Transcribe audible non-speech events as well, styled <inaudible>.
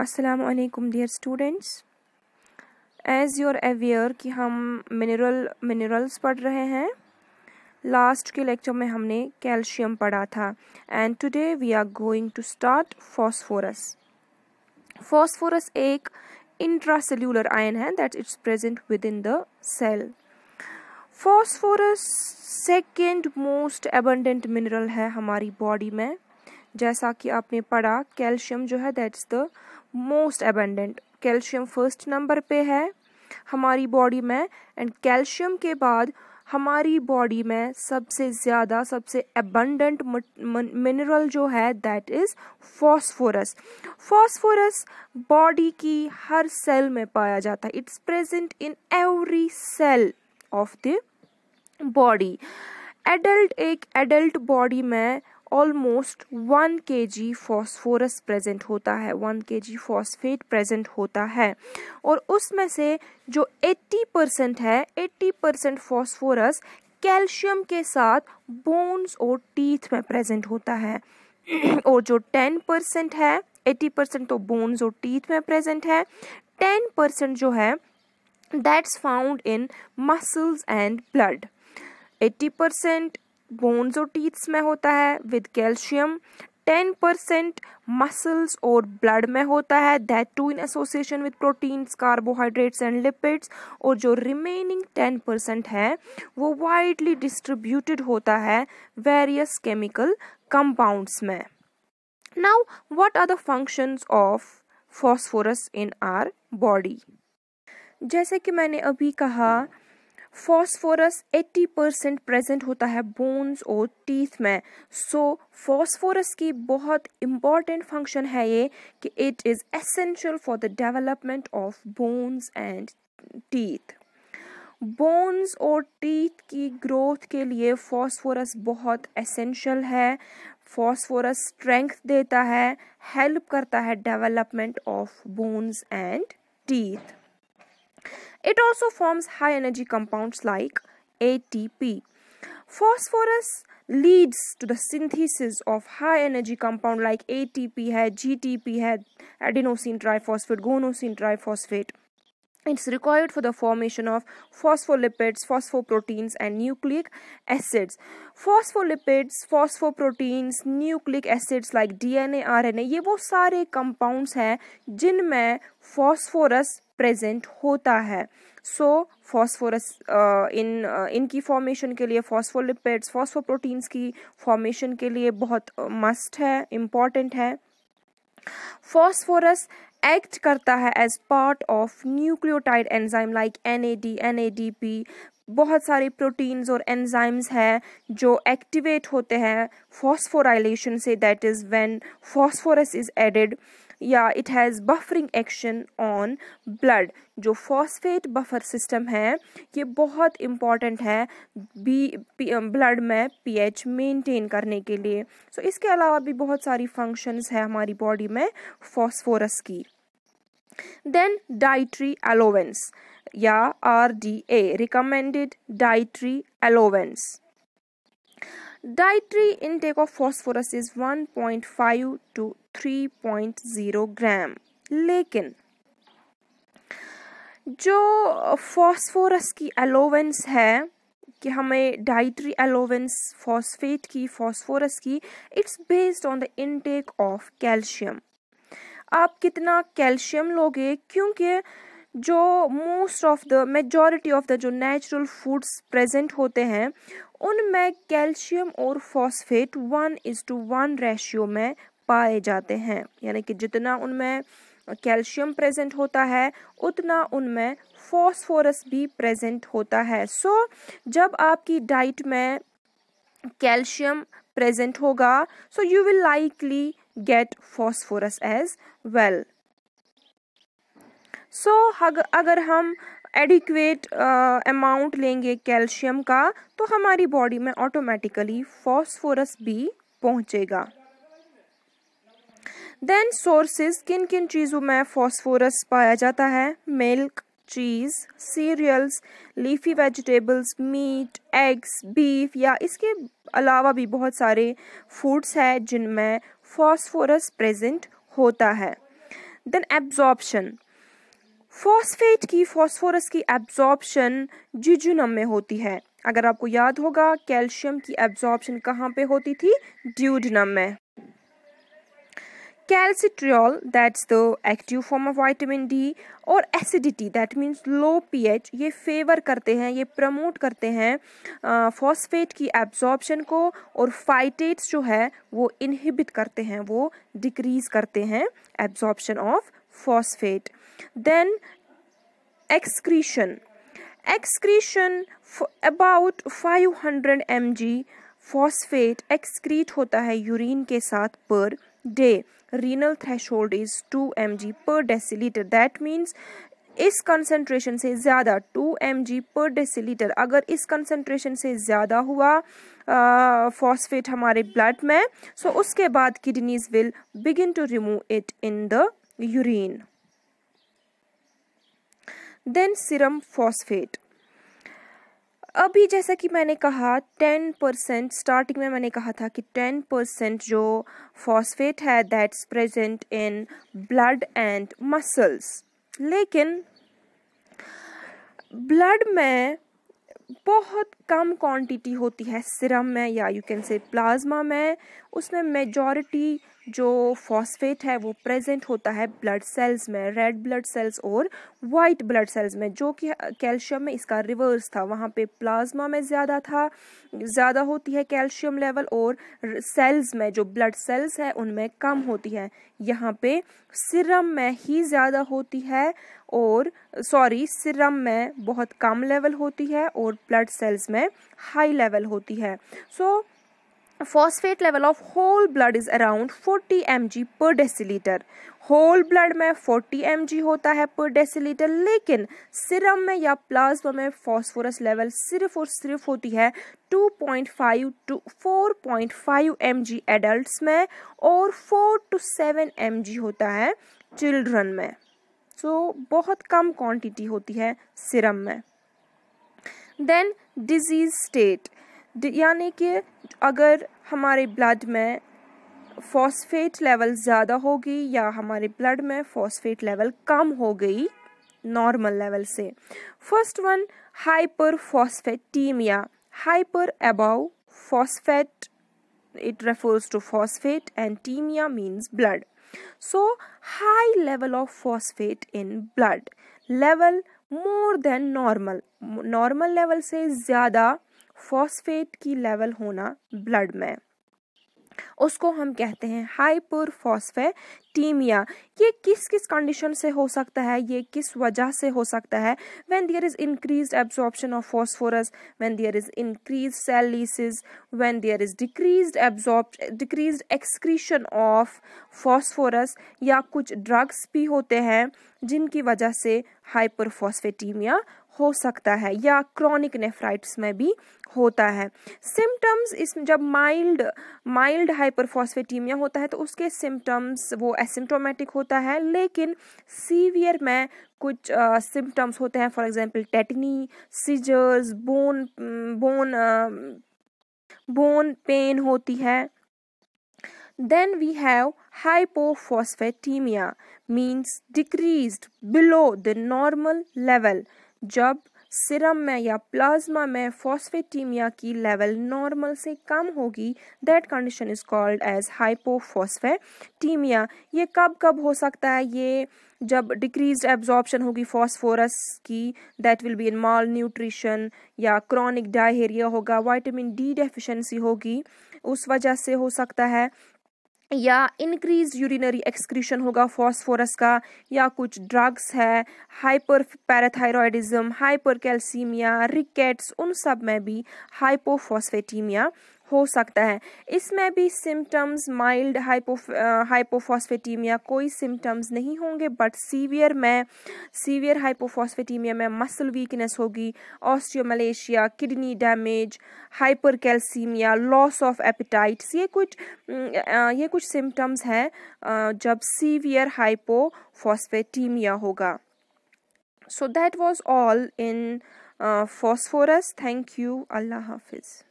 अस्सलाम वालेकुम dear students as your aware कि हम मिनरल मिनरल्स पढ़ रहे हैं लास्ट के लेक्चर में हमने कैल्शियम पढ़ा था and today we are going to start phosphorus phosphorus एक इंट्रासेल्यूलर आयन है that it's present within the cell phosphorus second most abundant mineral है हमारी बॉडी में जैसा कि आपने पढ़ा कैल्शियम जो है that's the most abundant calcium first number पे है हमारी बॉडी में एंड कैल्शियम के बाद हमारी बॉडी में सबसे ज़्यादा सबसे एबंडेंट मिनरल जो है that is phosphorus phosphorus body की हर सेल में पाया जाता है it's present in every cell of the body adult एक एडल्ट बॉडी में almost one K G phosphorus present होता है वन के जी फॉस्फेट प्रेजेंट होता है और उसमें से जो एट्टी परसेंट है एट्टी परसेंट फॉस्फोरस कैल्शियम के साथ बोन्स और टीथ में प्रेजेंट होता है <clears throat> और जो टेन परसेंट है एट्टी परसेंट तो बोन्स और टीथ में प्रेजेंट है टेन परसेंट जो है that's found in muscles and blood eighty percent bones और टीथ्स में होता है with calcium ten percent muscles और ब्लड में होता है that too in association with proteins carbohydrates and lipids और जो रिमेनिंग टेन परसेंट है वो वाइडली डिस्ट्रीब्यूटेड होता है वेरियस केमिकल कंपाउंड्स में now what are the functions of phosphorus in our body जैसे कि मैंने अभी कहा फॉस्फोरस 80 परसेंट प्रेजेंट होता है बोन्स और टीथ में सो so, फॉस्फोरस की बहुत इम्पॉर्टेंट फंक्शन है ये कि it is essential for the development of bones and teeth bones और टीथ की ग्रोथ के लिए फॉस्फोरस बहुत एसेंशियल है फॉस्फोरस स्ट्रेंथ देता है हेल्प करता है development of bones and teeth It also forms high energy compounds like ATP. Phosphorus leads to the synthesis of high energy compound like ATP है GTP है adenosine triphosphate, gonosine triphosphate. It's required for the formation of phospholipids, phosphoproteins, and nucleic acids. Phospholipids, phosphoproteins, nucleic acids like DNA, RNA ye wo sare compounds jin mein phosphorus present होता है सो phosphorus इन इनकी formation के लिए phospholipids फॉस्फोप्रोटीन्स की formation के लिए बहुत must है इम्पॉर्टेंट है फॉस्फोरस एक्ट करता है as part of nucleotide enzyme like N A D N A D P बहुत सारे प्रोटीन्स और एंजाइम्स हैं जो एक्टिवेट होते हैं फॉस्फोराइलेशन से that is when phosphorus is added या it has buffering action on blood जो फॉस्फेट बफर सिस्टम है ये बहुत इम्पॉर्टेंट है बी ब्लड um, में पीएच मेंटेन करने के लिए सो so, इसके अलावा भी बहुत सारी फंक्शंस है हमारी बॉडी में फॉस्फोरस की Then dietary allowance या RDA recommended dietary allowance. Dietary intake of phosphorus is 1.5 to 3.0 gram. lekin जो फॉस्फोरस की अलोवेंस है कि हमें डाइट्री अलोवेंस फॉस्फेट की फॉस्फोरस की it's based on the intake of calcium आप कितना कैल्शियम लोगे क्योंकि जो most of the majority of the जो नेचुरल फूड्स प्रेजेंट होते हैं उनमें कैल्शियम और phosphate one is to one ratio में पाए जाते हैं यानी कि जितना उनमें कैल्शियम प्रेजेंट होता है उतना उनमें फॉस्फोरस भी प्रेजेंट होता है सो so, जब आपकी डाइट में कैल्शियम प्रेजेंट होगा so you will likely get phosphorus as well so so, अगर हम एडिक्वेट अमाउंट लेंगे कैल्शियम का तो हमारी बॉडी में ऑटोमेटिकली फॉस्फोरस भी पहुंचेगा देन सोर्सेज किन किन चीज़ों में फॉस्फोरस पाया जाता है milk cheese cereals leafy vegetables meat eggs beef या इसके अलावा भी बहुत सारे फूड्स हैं जिनमें फॉस्फोरस प्रेजेंट होता है देन एब्जॉर्प्शन फॉस्फेट की फॉस्फोरस की एब्जॉर्प्शन जिजुनम में होती है अगर आपको याद होगा कैल्शियम की एब्जॉर्प्शन कहाँ पे होती थी ड्यूडनम में calcitriol that's the active form of vitamin D और acidity that means low pH ये favor करते हैं ये promote करते हैं phosphate की absorption को और phytates जो है वो inhibit करते हैं वो decrease करते हैं absorption of phosphate then excretion excretion about 500 mg phosphate excrete होता है urine के साथ per day renal threshold is 2 mg per deciliter that means इस कंसंट्रेशन से ज़्यादा 2 एम पर डेसीलीटर अगर इस कंसंट्रेशन से ज़्यादा हुआ फॉस्फेट हमारे ब्लड में सो so उसके बाद kidneys will begin to remove it in the urine then serum phosphate अभी जैसा कि मैंने कहा टेन परसेंट स्टार्टिंग में मैंने कहा था कि टेन परसेंट जो फॉस्फेट है that's present in blood and muscles लेकिन ब्लड में बहुत कम क्वांटिटी होती है सिरम में या यू कैन से प्लाज्मा में उसमें मेजॉरिटी जो फॉस्फेट है वो प्रेजेंट होता है ब्लड सेल्स में रेड ब्लड सेल्स और वाइट ब्लड सेल्स में जो कि कैल्शियम में इसका रिवर्स था वहाँ पे प्लाज्मा में ज़्यादा था ज़्यादा होती है कैल्शियम लेवल और सेल्स में जो ब्लड सेल्स है उनमें कम होती है यहाँ पे सिरम में ही ज़्यादा होती है और सॉरी सिरम में बहुत कम लेवल होती है और ब्लड सेल्स में हाई लेवल होती है so so, phosphate level of whole blood is around 40 mg per deciliter. Whole blood में 40 एम होता है पर डेसीलीटर लेकिन सिरम में या प्लाज्मा में फास्फोरस लेवल सिर्फ और सिर्फ होती है 2.5 टू 4.5 एम जी एडल्ट में और 4 टू 7 एम होता है चिल्ड्रन में सो so, बहुत कम क्वांटिटी होती है सिरम में देन डिजीज स्टेट यानी कि अगर हमारे ब्लड में फॉस्फेट लेवल ज़्यादा हो गई या हमारे ब्लड में फॉस्फेट लेवल कम हो गई नॉर्मल लेवल से first one hyperphosphataemia hyper above phosphate it refers to phosphate and टीमिया means blood so high level of phosphate in blood level more than normal normal level से ज़्यादा phosphate की level होना blood में उसको हम कहते हैं हाइपर फॉस्फेटीमिया ये किस किस कंडीशन से हो सकता है ये किस वजह से हो सकता है when there is increase absorption of phosphorus when there is increase cell lysis when there is decrease absorb decrease excretion of phosphorus या कुछ ड्रग्स भी होते हैं जिनकी वजह से हाइपर हो सकता है या क्रॉनिक नेफ्राइट्स में भी होता है सिम्टम्स इस जब माइल्ड माइल्ड हाइपरफॉस्फेटीमिया होता है तो उसके सिम्टम्स वो एसिम्टोमेटिक होता है लेकिन सीवियर में कुछ सिम्टम्स uh, होते हैं for example tetany seizures bone bone bone pain होती है then we have hypophosphataemia means decrease below the normal level जब सिरम में या प्लाज्मा में फॉस्फेटीमिया की लेवल नॉर्मल से कम होगी that condition is called as hypophosphataemia ये कब कब हो सकता है ये जब डिक्रीज एब्जॉर्प्शन होगी फॉस्फोरस की that will be in malnutrition या क्रॉनिक डायहेरिया होगा वाइटामिन डी डेफिशिएंसी होगी उस वजह से हो सकता है या इंक्रीज यूरिनरी एक्सक्रीशन होगा फॉस्फोरस का या कुछ ड्रग्स है hyperparathyroidism hypercalcaemia rickets उन सब में भी हाइपोफॉस्फेटीमिया हो सकता है इसमें भी सिम्टम्स माइल्ड हाइपोफॉस्फेटीमिया कोई सिम्टम्स नहीं होंगे बट सीवियर में सीवियर हाइपोफॉस्फेटीमिया में मसल वीकनेस होगी osteomalacia kidney damage hypercalcemia loss of appetites ये कुछ ये कुछ सिम्टम्स हैं जब सीवियर हाइपोफॉस्फेटीमिया होगा so that was all in phosphorus thank you अल्लाह हाफिज़